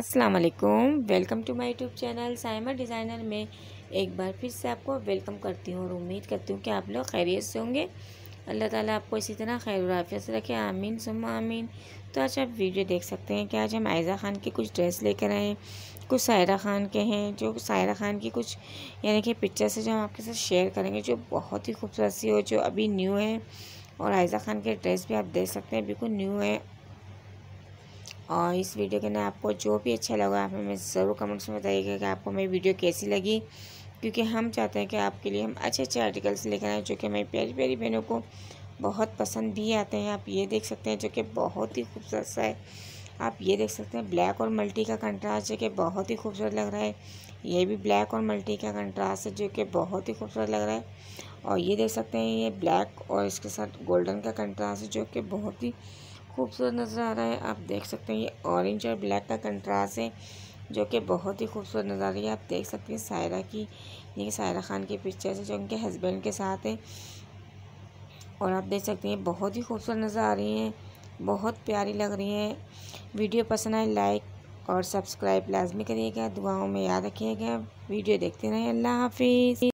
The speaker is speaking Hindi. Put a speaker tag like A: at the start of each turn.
A: अस्सलाम वालेकुम welcome to my YouTube channel Simar designer में एक बार फिर से आपको वेलकम करती हूँ और उम्मीद करती हूँ कि आप लोग खैरियत से होंगे अल्लाह ताला आपको इसी तरह खैर आफियत से रखे आमीन सुम आमीन तो आज आप वीडियो देख सकते हैं कि आज हम आयज़ा ख़ान के कुछ ड्रेस लेकर आए हैं कुछ सायरा ख़ान के हैं जो सायरा ख़ान की कुछ यानी कि पिक्चर्स है जो हम आपके साथ शेयर करेंगे जो बहुत ही खूबसूरत सी हो जो अभी न्यू है और आयज़ा ख़ान के ड्रेस भी आप देख सकते हैं बिल्कुल न्यू है और इस वीडियो के अंदर आपको जो भी अच्छा लगा आप हमें ज़रूर कमेंट्स में बताइएगा कि आपको मेरी वीडियो कैसी लगी क्योंकि हम चाहते हैं कि आपके लिए हम अच्छे अच्छे आर्टिकल्स लेकर आए जो कि मेरी प्यारी प्यारी बहनों को बहुत पसंद भी आते हैं आप ये देख सकते हैं जो कि बहुत ही खूबसूरत सा है आप ये देख सकते हैं ब्लैक और मल्टी का कंट्रास्ट जो कि बहुत ही खूबसूरत लग रहा है ये भी ब्लैक और मल्टी का कंट्रास्ट है जो कि बहुत ही खूबसूरत लग रहा है और ये देख सकते हैं ये ब्लैक और इसके साथ गोल्डन का कंट्रास्ट है जो कि बहुत ही खूबसूरत नज़र आ रहा है आप देख सकते हैं ये ऑरेंज और ब्लैक का कंट्रास्ट है जो कि बहुत ही खूबसूरत नज़र आ रही है आप देख सकते हैं सायरा की ये सायरा खान की पिक्चर्स है जो उनके हस्बैंड के साथ है और आप देख सकते हैं बहुत ही खूबसूरत नज़र आ रही हैं बहुत प्यारी लग रही हैं वीडियो पसंद आए लाइक और सब्सक्राइब लाजमी करिएगा दुआओं में याद रखिएगा वीडियो देखते रहें अल्लाह हाफिज़